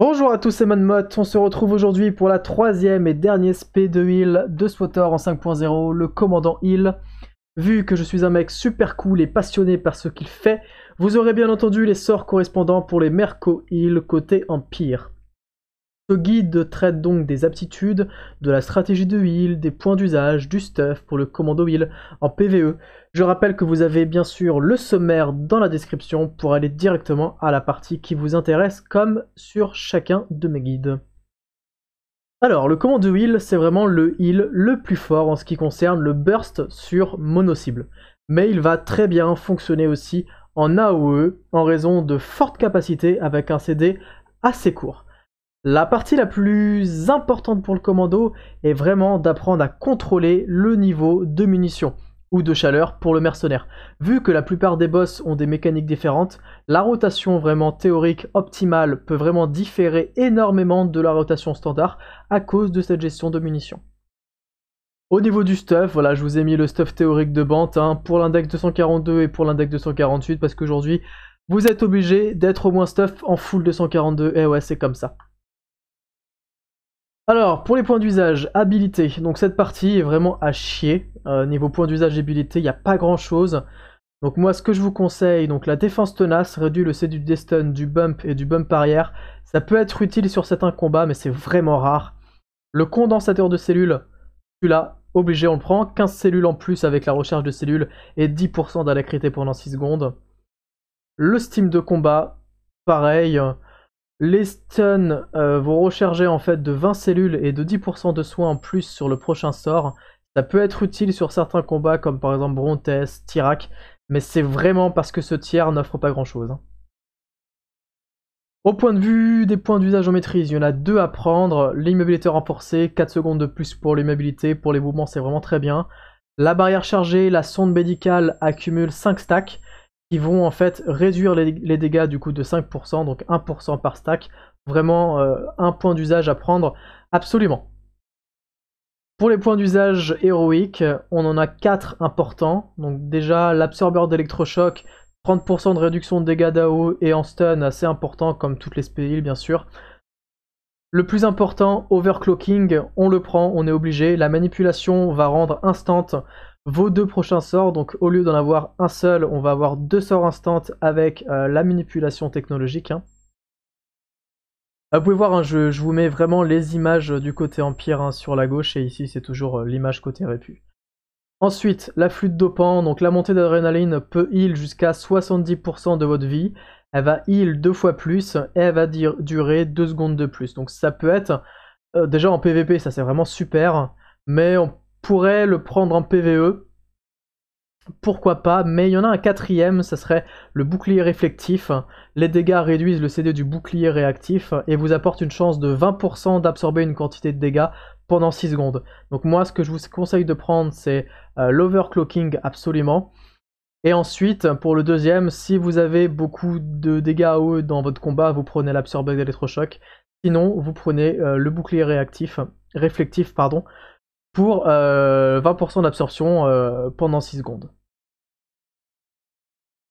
Bonjour à tous, c'est Manmot, on se retrouve aujourd'hui pour la troisième et dernière SP de Hill de Swatter en 5.0, le commandant Hill. Vu que je suis un mec super cool et passionné par ce qu'il fait, vous aurez bien entendu les sorts correspondants pour les Merco Hill côté Empire. Ce guide traite donc des aptitudes, de la stratégie de heal, des points d'usage, du stuff pour le commando heal en PvE. Je rappelle que vous avez bien sûr le sommaire dans la description pour aller directement à la partie qui vous intéresse comme sur chacun de mes guides. Alors le commando heal c'est vraiment le heal le plus fort en ce qui concerne le burst sur mono-cible. Mais il va très bien fonctionner aussi en AOE en raison de fortes capacités avec un CD assez court. La partie la plus importante pour le commando est vraiment d'apprendre à contrôler le niveau de munitions ou de chaleur pour le mercenaire. Vu que la plupart des boss ont des mécaniques différentes, la rotation vraiment théorique optimale peut vraiment différer énormément de la rotation standard à cause de cette gestion de munitions. Au niveau du stuff, voilà, je vous ai mis le stuff théorique de bande hein, pour l'index 242 et pour l'index 248 parce qu'aujourd'hui, vous êtes obligé d'être au moins stuff en full 242 et eh ouais, c'est comme ça. Alors, pour les points d'usage, habilité. Donc cette partie est vraiment à chier. Euh, niveau points d'usage et habilité, il n'y a pas grand chose. Donc moi, ce que je vous conseille, donc la défense tenace réduit le C du destin, du bump et du bump arrière. Ça peut être utile sur certains combats, mais c'est vraiment rare. Le condensateur de cellules, celui-là, obligé, on le prend. 15 cellules en plus avec la recharge de cellules et 10% d'alacrité pendant 6 secondes. Le steam de combat, pareil. Les stuns euh, vont recharger en fait de 20 cellules et de 10% de soins en plus sur le prochain sort. Ça peut être utile sur certains combats comme par exemple Brontes, Tirac, mais c'est vraiment parce que ce tiers n'offre pas grand chose. Hein. Au point de vue des points d'usage en maîtrise, il y en a deux à prendre. L'immobilité renforcée, 4 secondes de plus pour l'immobilité, pour les mouvements c'est vraiment très bien. La barrière chargée, la sonde médicale accumule 5 stacks vont en fait réduire les, dégâts du coup de 5%, donc 1% par stack. Vraiment euh, un point d'usage à prendre absolument. Pour les points d'usage héroïques, on en a 4 importants. Donc déjà l'absorbeur d'électrochoc, 30% de réduction de dégâts d'AO et en stun assez important comme toutes les spells bien sûr. Le plus important, overclocking, on le prend, on est obligé. La manipulation va rendre instant vos deux prochains sorts. Donc au lieu d'en avoir un seul, on va avoir deux sorts instants avec euh, la manipulation technologique. Hein. Ah, vous pouvez voir, hein, je, vous mets vraiment les images euh, du côté empire hein, sur la gauche et ici c'est toujours euh, l'image côté répu. Ensuite, la flûte dopant, donc la montée d'adrénaline peut heal jusqu'à 70% de votre vie. Elle va heal deux fois plus et elle va durer deux secondes de plus. Donc ça peut être, déjà en PvP ça c'est vraiment super, mais on pourrait le prendre en PVE. Pourquoi pas, mais il y en a un quatrième, ça serait le bouclier réflectif. Les dégâts réduisent le CD du bouclier réactif et vous apporte une chance de 20% d'absorber une quantité de dégâts pendant 6 secondes. Donc moi ce que je vous conseille de prendre c'est euh, l'overclocking absolument. Et ensuite, pour le deuxième, si vous avez beaucoup de dégâts à eux dans votre combat, vous prenez l'absorbeur d'électrochoc. Sinon, vous prenez euh, le bouclier réactif, réflectif, pardon, pour 20% euh, d'absorption euh, pendant 6 secondes.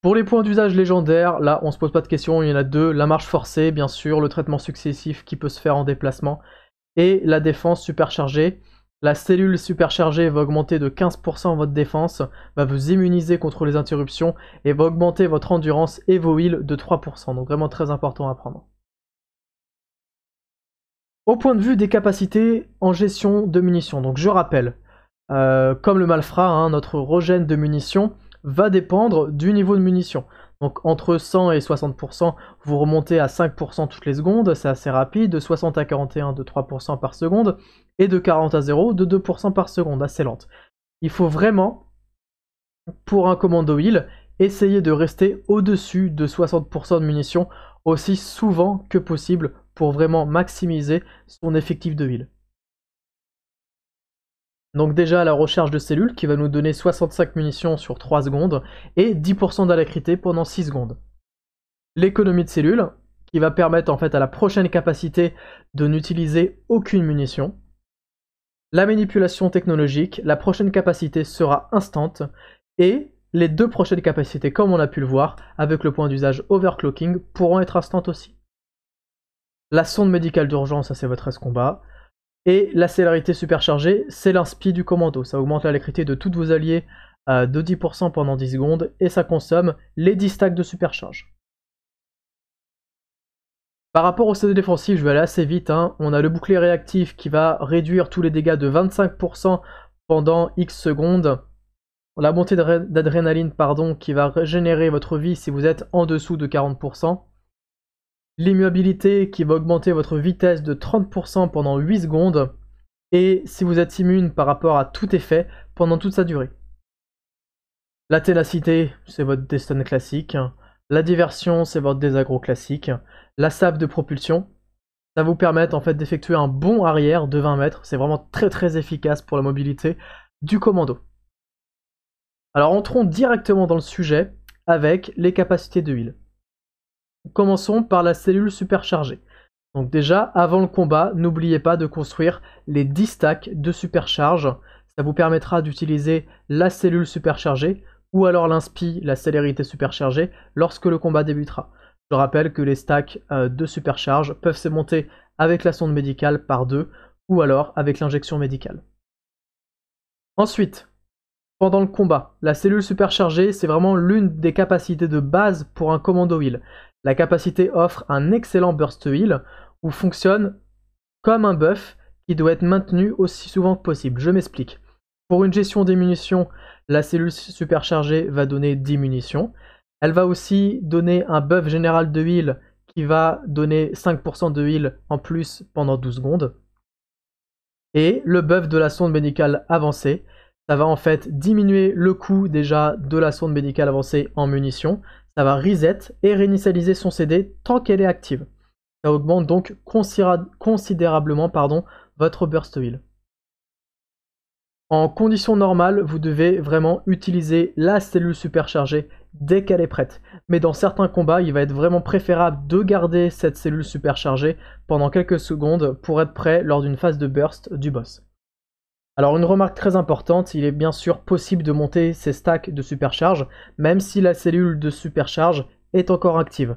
Pour les points d'usage légendaires, là on se pose pas de questions, il y en a deux, la marche forcée bien sûr, le traitement successif qui peut se faire en déplacement, et la défense superchargée. La cellule superchargée va augmenter de 15% votre défense, va vous immuniser contre les interruptions et va augmenter votre endurance et vos heals de 3%, donc vraiment très important à prendre. Au point de vue des capacités en gestion de munitions, donc je rappelle, euh, comme le malfrat, hein, notre regen de munitions va dépendre du niveau de munitions. Donc entre 100 et 60%, vous remontez à 5% toutes les secondes, c'est assez rapide, de 60 à 41 de 3% par seconde, et de 40 à 0 de 2% par seconde, assez lente. Il faut vraiment, pour un commando heal, essayer de rester au-dessus de 60% de munitions aussi souvent que possible pour vraiment maximiser son effectif de ville. Donc déjà la recherche de cellules qui va nous donner 65 munitions sur 3 secondes et 10% d'alacrité pendant 6 secondes. L'économie de cellules qui va permettre en fait à la prochaine capacité de n'utiliser aucune munition. La manipulation technologique, la prochaine capacité sera instante et les deux prochaines capacités comme on a pu le voir avec le point d'usage overclocking pourront être instantes aussi. La sonde médicale d'urgence, ça c'est votre S-Combat. Et la célérité superchargée, c'est l'inspi du commando. Ça augmente l'électricité de tous vos alliés euh, de 10% pendant 10 secondes et ça consomme les 10 stacks de supercharge. Par rapport au CD défensif, je vais aller assez vite. Hein. On a le bouclier réactif qui va réduire tous les dégâts de 25% pendant X secondes. La montée d'adrénaline pardon, qui va régénérer votre vie si vous êtes en dessous de 40%. L'immuabilité qui va augmenter votre vitesse de 30% pendant 8 secondes, et si vous êtes immune par rapport à tout effet pendant toute sa durée. La ténacité, c'est votre destin classique. La diversion, c'est votre désagro classique. La save de propulsion, ça vous permet en fait d'effectuer un bon arrière de 20 mètres. C'est vraiment très très efficace pour la mobilité du commando. Alors entrons directement dans le sujet avec les capacités de heal. Commençons par la cellule superchargée. Donc déjà, avant le combat, n'oubliez pas de construire les 10 stacks de supercharge. Ça vous permettra d'utiliser la cellule superchargée ou alors l'inspi, la célérité superchargée, lorsque le combat débutera. Je rappelle que les stacks euh, de supercharge peuvent se monter avec la sonde médicale par deux ou alors avec l'injection médicale. Ensuite, pendant le combat, la cellule superchargée, c'est vraiment l'une des capacités de base pour un commando heal. La capacité offre un excellent burst heal ou fonctionne comme un buff qui doit être maintenu aussi souvent que possible. Je m'explique. Pour une gestion des munitions, la cellule superchargée va donner 10 munitions. Elle va aussi donner un buff général de heal qui va donner 5% de heal en plus pendant 12 secondes. Et le buff de la sonde médicale avancée, ça va en fait diminuer le coût déjà de la sonde médicale avancée en munitions ça va reset et réinitialiser son CD tant qu'elle est active. Ça augmente donc considérablement pardon, votre burst Heal. En conditions normales, vous devez vraiment utiliser la cellule superchargée dès qu'elle est prête. Mais dans certains combats, il va être vraiment préférable de garder cette cellule superchargée pendant quelques secondes pour être prêt lors d'une phase de burst du boss. Alors une remarque très importante, il est bien sûr possible de monter ces stacks de supercharge, même si la cellule de supercharge est encore active.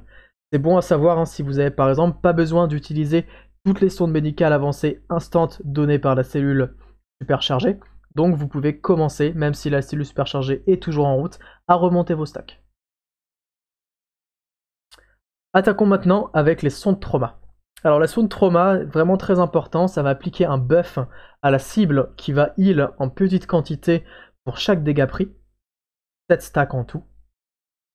C'est bon à savoir hein, si vous n'avez par exemple pas besoin d'utiliser toutes les sondes médicales avancées instantes données par la cellule superchargée. Donc vous pouvez commencer, même si la cellule superchargée est toujours en route, à remonter vos stacks. Attaquons maintenant avec les sondes trauma. Alors la sonde trauma, vraiment très important, ça va appliquer un buff à la cible qui va heal en petite quantité pour chaque dégât pris. 7 stacks en tout.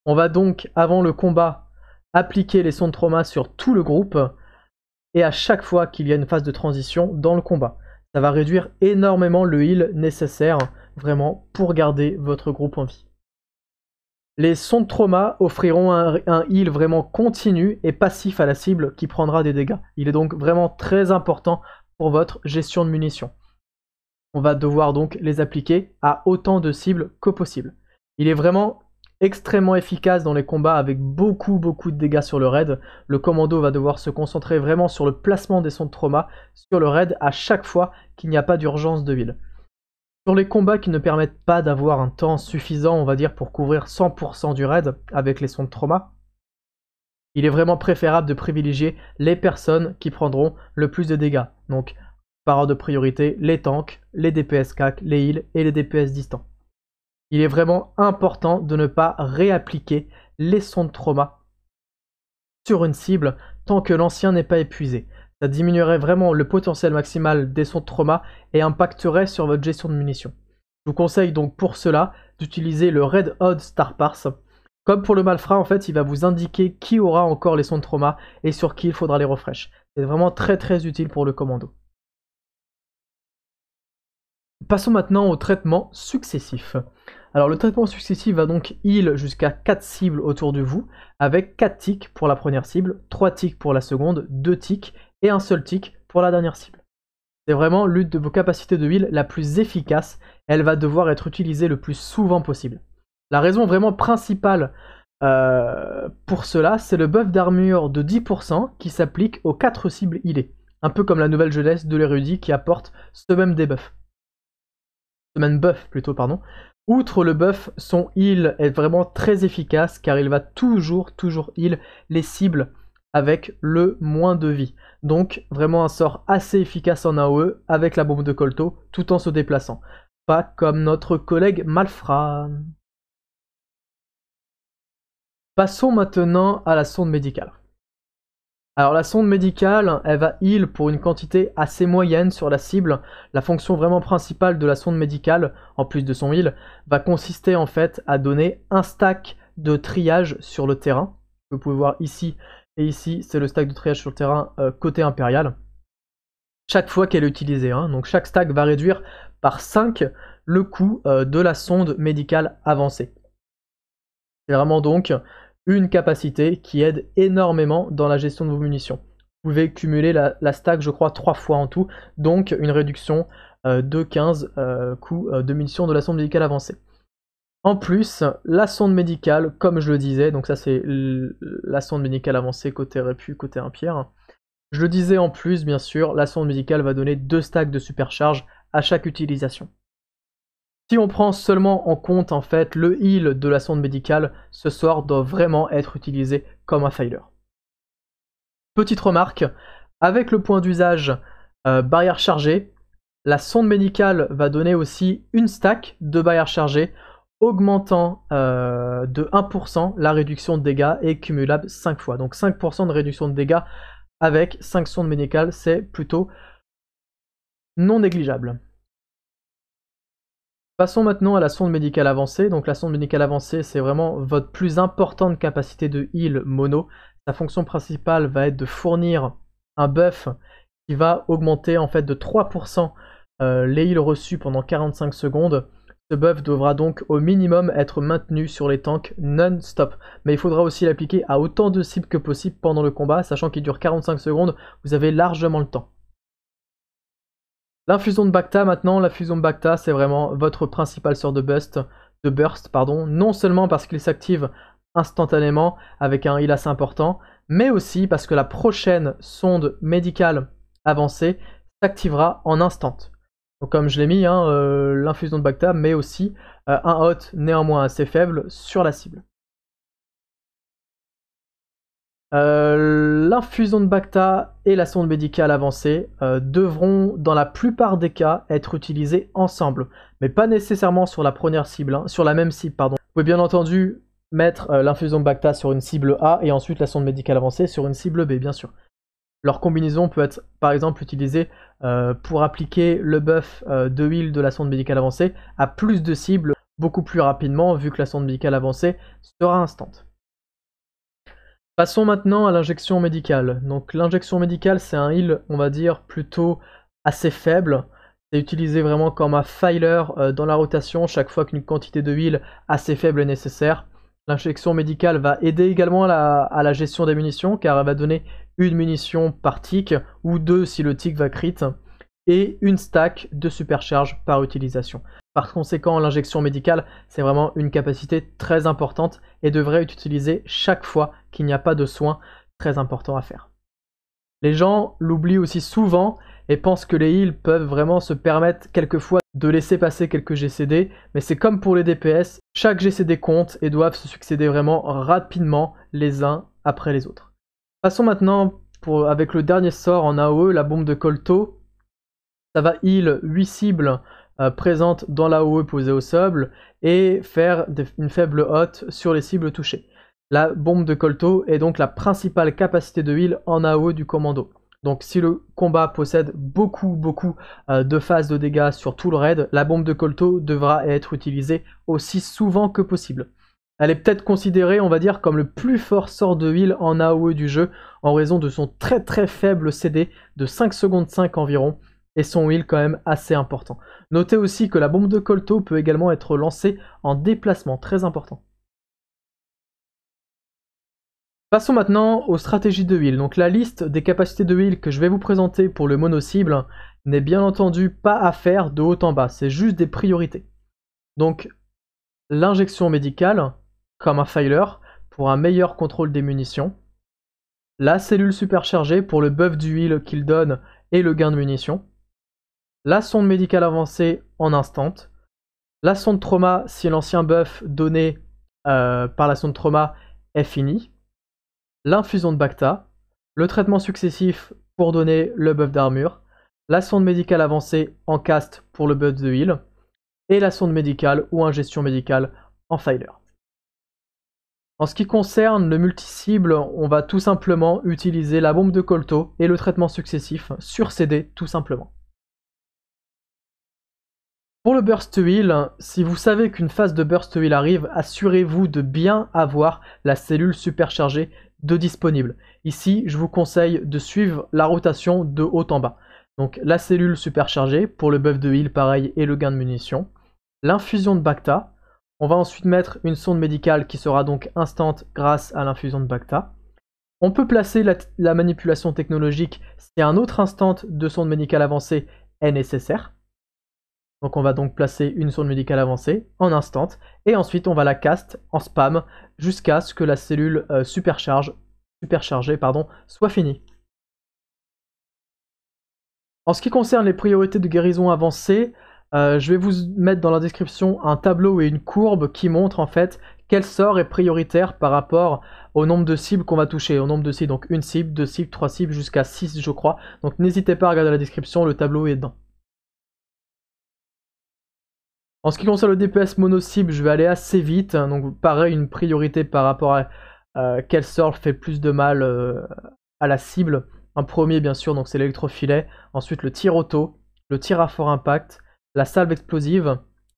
On va donc, avant le combat, appliquer les sons trauma sur tout le groupe et à chaque fois qu'il y a une phase de transition dans le combat. Ça va réduire énormément le heal nécessaire vraiment pour garder votre groupe en vie. Les sons de trauma offriront un, heal vraiment continu et passif à la cible qui prendra des dégâts. Il est donc vraiment très important pour votre gestion de munitions. On va devoir donc les appliquer à autant de cibles que possible. Il est vraiment extrêmement efficace dans les combats avec beaucoup beaucoup de dégâts sur le raid. Le commando va devoir se concentrer vraiment sur le placement des sons de trauma sur le raid à chaque fois qu'il n'y a pas d'urgence de ville. Sur les combats qui ne permettent pas d'avoir un temps suffisant, on va dire, pour couvrir 100% du raid avec les sons de trauma, il est vraiment préférable de privilégier les personnes qui prendront le plus de dégâts. Donc, par ordre de priorité, les tanks, les DPS CAC, les heals et les DPS distants. Il est vraiment important de ne pas réappliquer les sons de trauma sur une cible tant que l'ancien n'est pas épuisé. Ça diminuerait vraiment le potentiel maximal des sons de trauma et impacterait sur votre gestion de munitions. Je vous conseille donc pour cela d'utiliser le Red Odd Star Parse. Comme pour le malfrat, en fait, il va vous indiquer qui aura encore les sons de trauma et sur qui il faudra les refresh. C'est vraiment très très utile pour le commando. Passons maintenant au traitement successif. Alors le traitement successif va donc heal jusqu'à 4 cibles autour de vous, avec 4 tics pour la première cible, 3 tics pour la seconde, 2 tics et un seul tick pour la dernière cible. C'est vraiment l'une de vos capacités de heal la plus efficace, elle va devoir être utilisée le plus souvent possible. La raison vraiment principale euh, pour cela, c'est le buff d'armure de 10% qui s'applique aux 4 cibles healées. Un peu comme la nouvelle jeunesse de l'érudit qui apporte ce même débuff. Ce même buff plutôt, pardon. Outre le buff, son heal est vraiment très efficace car il va toujours, toujours heal les cibles avec le moins de vie. Donc vraiment un sort assez efficace en AOE avec la bombe de colto tout en se déplaçant. Pas comme notre collègue Malfra. Passons maintenant à la sonde médicale. Alors la sonde médicale, elle va heal pour une quantité assez moyenne sur la cible. La fonction vraiment principale de la sonde médicale, en plus de son heal, va consister en fait à donner un stack de triage sur le terrain. Vous pouvez voir ici et ici, c'est le stack de triage sur le terrain euh, côté impérial. Chaque fois qu'elle est utilisée. Hein, donc chaque stack va réduire par 5 le coût euh, de la sonde médicale avancée. C'est vraiment donc une capacité qui aide énormément dans la gestion de vos munitions. Vous pouvez cumuler la, stack, je crois, 3 fois en tout. Donc une réduction euh, de 15 coûts de munitions de la sonde médicale avancée. En plus, la sonde médicale, comme je le disais, donc ça c'est la sonde médicale avancée côté répu, côté impierre. Je le disais en plus, bien sûr, la sonde médicale va donner deux stacks de supercharge à chaque utilisation. Si on prend seulement en compte en fait le heal de la sonde médicale, ce sort doit vraiment être utilisé comme un failer. Petite remarque, avec le point d'usage euh, barrière chargée, la sonde médicale va donner aussi une stack de barrière chargée augmentant euh, de 1% la réduction de dégâts est cumulable 5 fois. Donc 5% de réduction de dégâts avec 5 sondes médicales, c'est plutôt non négligeable. Passons maintenant à la sonde médicale avancée. Donc la sonde médicale avancée, c'est vraiment votre plus importante capacité de heal mono. Sa fonction principale va être de fournir un buff qui va augmenter en fait de 3% euh, les heals reçus pendant 45 secondes ce buff devra donc au minimum être maintenu sur les tanks non-stop, mais il faudra aussi l'appliquer à autant de cibles que possible pendant le combat, sachant qu'il dure 45 secondes, vous avez largement le temps. L'infusion de Bacta maintenant, la fusion de Bacta c'est vraiment votre principale sort de burst, de burst pardon, non seulement parce qu'il s'active instantanément avec un heal assez important, mais aussi parce que la prochaine sonde médicale avancée s'activera en instant comme je l'ai mis, hein, euh, l'infusion de Bacta met aussi euh, un hot néanmoins assez faible sur la cible. Euh, l'infusion de Bacta et la sonde médicale avancée devront dans la plupart des cas être utilisées ensemble, mais pas nécessairement sur la première cible, hein, sur la même cible pardon. Vous pouvez bien entendu mettre l'infusion de Bacta sur une cible A et ensuite la sonde médicale avancée sur une cible B bien sûr. Leur combinaison peut être par exemple utilisée euh, pour appliquer le buff euh, de heal de la sonde médicale avancée à plus de cibles beaucoup plus rapidement vu que la sonde médicale avancée sera instante. Passons maintenant à l'injection médicale. Donc l'injection médicale c'est un heal on va dire plutôt assez faible. C'est utilisé vraiment comme un filer euh, dans la rotation chaque fois qu'une quantité de heal assez faible est nécessaire. L'injection médicale va aider également à la, gestion des munitions car elle va donner une munition par tic ou deux si le tic va crit et une stack de supercharge par utilisation. Par conséquent, l'injection médicale, c'est vraiment une capacité très importante et devrait être utilisée chaque fois qu'il n'y a pas de soins très important à faire. Les gens l'oublient aussi souvent et pense que les heals peuvent vraiment se permettre quelquefois de laisser passer quelques GCD, mais c'est comme pour les DPS, chaque GCD compte et doivent se succéder vraiment rapidement les uns après les autres. Passons maintenant avec le dernier sort en AOE, la bombe de Colto. Ça va heal 8 cibles euh, présentes dans l'AOE posée au sol et faire une faible hot sur les cibles touchées. La bombe de Colto est donc la principale capacité de heal en AOE du commando. Donc si le combat possède beaucoup beaucoup euh, de phases de dégâts sur tout le raid, la bombe de colto devra être utilisée aussi souvent que possible. Elle est peut-être considérée, on va dire, comme le plus fort sort de heal en AoE du jeu en raison de son très très faible CD de 5 secondes 5 environ et son heal quand même assez important. Notez aussi que la bombe de colto peut également être lancée en déplacement, très important. Passons maintenant aux stratégies de heal. Donc la liste des capacités de heal que je vais vous présenter pour le mono-cible n'est bien entendu pas à faire de haut en bas, c'est juste des priorités. Donc l'injection médicale, comme un filer, pour un meilleur contrôle des munitions. La cellule superchargée pour le buff du heal qu'il donne et le gain de munitions. La sonde médicale avancée en instant. La sonde trauma si l'ancien buff donné euh, par la sonde trauma est fini l'infusion de Bacta, le traitement successif pour donner le buff d'armure, la sonde médicale avancée en cast pour le buff de heal, et la sonde médicale ou ingestion médicale en filer. En ce qui concerne le multi-cible, on va tout simplement utiliser la bombe de colto et le traitement successif sur CD tout simplement. Pour le burst heal, si vous savez qu'une phase de burst heal arrive, assurez-vous de bien avoir la cellule superchargée de disponibles. Ici, je vous conseille de suivre la rotation de haut en bas. Donc la cellule superchargée pour le buff de heal, pareil, et le gain de munitions. L'infusion de Bacta. On va ensuite mettre une sonde médicale qui sera donc instante grâce à l'infusion de Bacta. On peut placer la, la manipulation technologique si un autre instant de sonde médicale avancée est nécessaire. Donc on va donc placer une sonde médicale avancée en instant et ensuite on va la cast en spam jusqu'à ce que la cellule euh, supercharge, superchargée pardon, soit finie. En ce qui concerne les priorités de guérison avancée, euh, je vais vous mettre dans la description un tableau et une courbe qui montrent en fait quel sort est prioritaire par rapport au nombre de cibles qu'on va toucher, au nombre de cibles, donc une cible, deux cibles, trois cibles, jusqu'à six je crois. Donc n'hésitez pas à regarder la description, le tableau est dedans. En ce qui concerne le DPS mono-cible, je vais aller assez vite. Hein, donc pareil, une priorité par rapport à quel sort fait plus de mal euh, à la cible. Un premier, bien sûr, donc c'est l'électrofilet. Ensuite, le tir auto, le tir à fort impact, la salve explosive,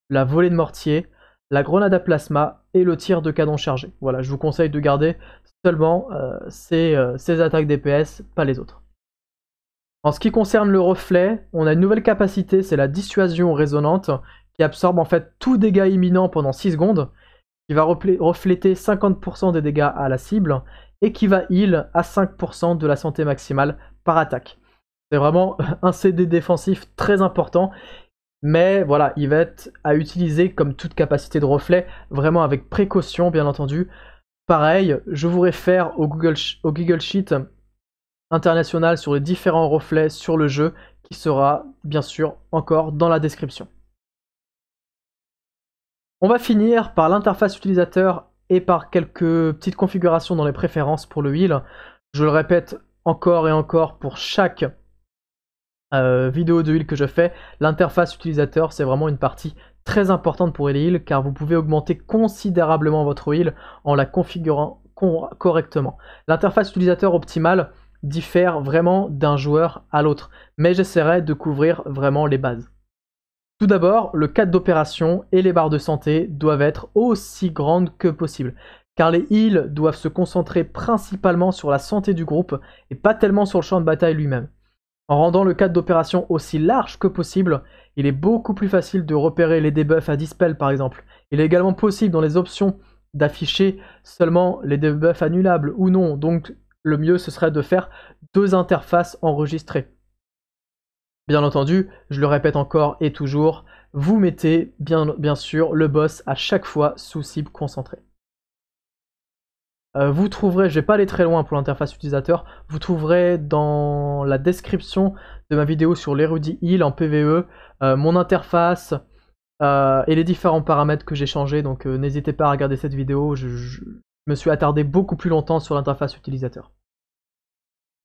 la volée de mortier, la grenade à plasma et le tir de canon chargé. Voilà, je vous conseille de garder seulement euh, ces, euh, ces attaques DPS, pas les autres. En ce qui concerne le reflet, on a une nouvelle capacité, c'est la dissuasion résonante, qui absorbe en fait tout dégât imminent pendant 6 secondes, qui va refléter 50% des dégâts à la cible et qui va heal à 5% de la santé maximale par attaque. C'est vraiment un CD défensif très important, mais voilà, il va être à utiliser comme toute capacité de reflet, vraiment avec précaution bien entendu. Pareil, je vous réfère au Google, au Google Sheet international sur les différents reflets sur le jeu qui sera bien sûr encore dans la description. On va finir par l'interface utilisateur et par quelques petites configurations dans les préférences pour le heal. Je le répète encore et encore pour chaque euh, vidéo de heal que je fais, l'interface utilisateur c'est vraiment une partie très importante pour les car vous pouvez augmenter considérablement votre heal en la configurant correctement. L'interface utilisateur optimale diffère vraiment d'un joueur à l'autre, mais j'essaierai de couvrir vraiment les bases. Tout d'abord, le cadre d'opération et les barres de santé doivent être aussi grandes que possible, car les heals doivent se concentrer principalement sur la santé du groupe et pas tellement sur le champ de bataille lui-même. En rendant le cadre d'opération aussi large que possible, il est beaucoup plus facile de repérer les debuffs à dispel par exemple. Il est également possible dans les options d'afficher seulement les debuffs annulables ou non, donc le mieux ce serait de faire deux interfaces enregistrées. Bien entendu, je le répète encore et toujours, vous mettez bien, sûr le boss à chaque fois sous cible concentrée. Euh, vous trouverez, je vais pas aller très loin pour l'interface utilisateur, vous trouverez dans la description de ma vidéo sur l'érudit heal en PVE euh, mon interface euh, et les différents paramètres que j'ai changés, donc n'hésitez pas à regarder cette vidéo, je, je me suis attardé beaucoup plus longtemps sur l'interface utilisateur.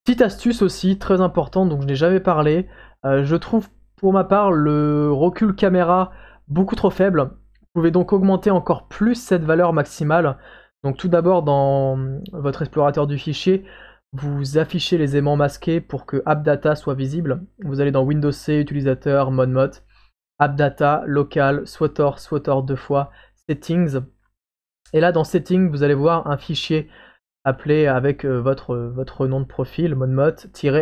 Petite astuce aussi, très importante, donc je n'ai jamais parlé, euh, je trouve pour ma part le recul caméra beaucoup trop faible. Vous pouvez donc augmenter encore plus cette valeur maximale. Donc tout d'abord dans votre explorateur du fichier, vous affichez les aimants masqués pour que AppData soit visible. Vous allez dans Windows C, utilisateur, ModMod, AppData, local, soit SWOTOR deux fois, settings. Et là dans settings, vous allez voir un fichier appelez avec euh, votre, votre nom de profil, monmot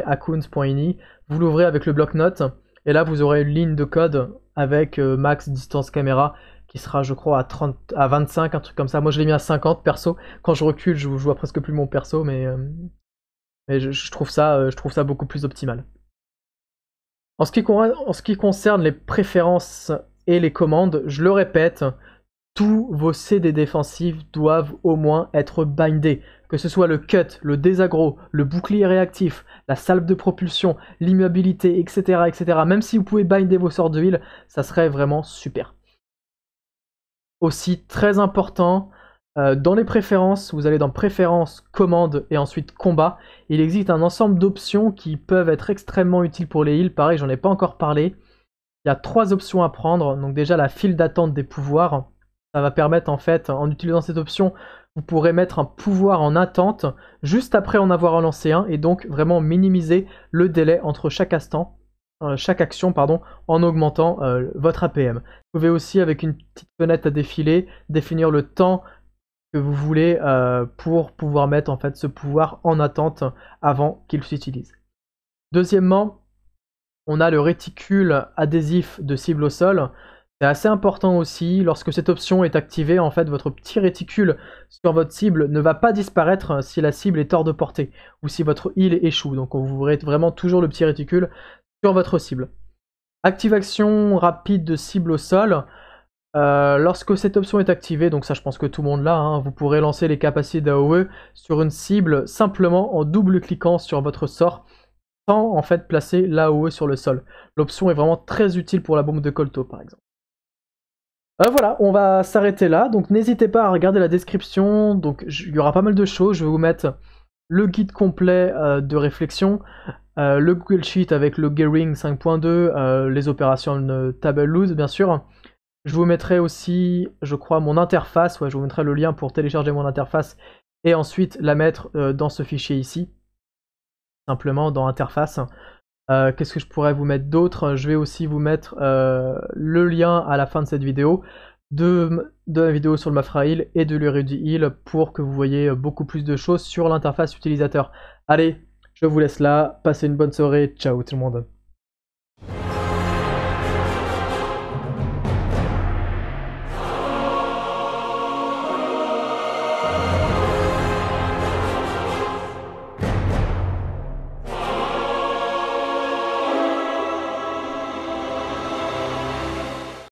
accountsini vous l'ouvrez avec le bloc-notes, et là vous aurez une ligne de code avec euh, max distance caméra qui sera je crois à 30 à 25 un truc comme ça moi je l'ai mis à 50 perso quand je recule je, vous vois presque plus mon perso mais, euh, mais je, trouve ça je trouve ça beaucoup plus optimal en ce, qui, en ce qui concerne les préférences et les commandes je le répète tous vos CD défensifs doivent au moins être bindés que ce soit le cut, le désagro, le bouclier réactif, la salve de propulsion, l'immobilité, etc., etc. Même si vous pouvez binder vos sorts de heal, ça serait vraiment super. Aussi très important, euh, dans les préférences, vous allez dans préférences, commandes et ensuite combat. Il existe un ensemble d'options qui peuvent être extrêmement utiles pour les heals. Pareil, j'en ai pas encore parlé. Il y a trois options à prendre. Donc déjà la file d'attente des pouvoirs. Ça va permettre en fait, en utilisant cette option, vous pourrez mettre un pouvoir en attente juste après en avoir lancé un et donc vraiment minimiser le délai entre chaque instant euh, chaque action pardon, en augmentant euh, votre APM. Vous pouvez aussi avec une petite fenêtre à défiler définir le temps que vous voulez euh, pour pouvoir mettre en fait ce pouvoir en attente avant qu'il s'utilise. Deuxièmement, on a le réticule adhésif de cible au sol. C'est assez important aussi, lorsque cette option est activée, en fait, votre petit réticule sur votre cible ne va pas disparaître euh, si la cible est hors de portée ou si votre heal échoue. Donc vous verrez vraiment toujours le petit réticule sur votre cible. Activation rapide de cible au sol. Euh, lorsque cette option est activée, donc ça je pense que tout le monde l'a, hein, vous pourrez lancer les capacités d'AOE sur une cible simplement en double-cliquant sur votre sort sans en fait placer l'AOE sur le sol. L'option est vraiment très utile pour la bombe de Colto par exemple. Euh, voilà, on va s'arrêter là. Donc n'hésitez pas à regarder la description. Donc il y aura pas mal de choses. Je vais vous mettre le guide complet euh, de réflexion, euh, le Google Sheet avec le Gearing 5.2, les opérations Table loose bien sûr. Je vous mettrai aussi, je crois, mon interface. Ouais, je vous mettrai le lien pour télécharger mon interface et ensuite la mettre dans ce fichier ici. Simplement dans interface. Euh, qu'est-ce que je pourrais vous mettre d'autre Je vais aussi vous mettre euh, le lien à la fin de cette vidéo de, de la vidéo sur le Mafrail et de Heal pour que vous voyez euh, beaucoup plus de choses sur l'interface utilisateur. Allez, je vous laisse là, passez une bonne soirée, ciao tout le monde.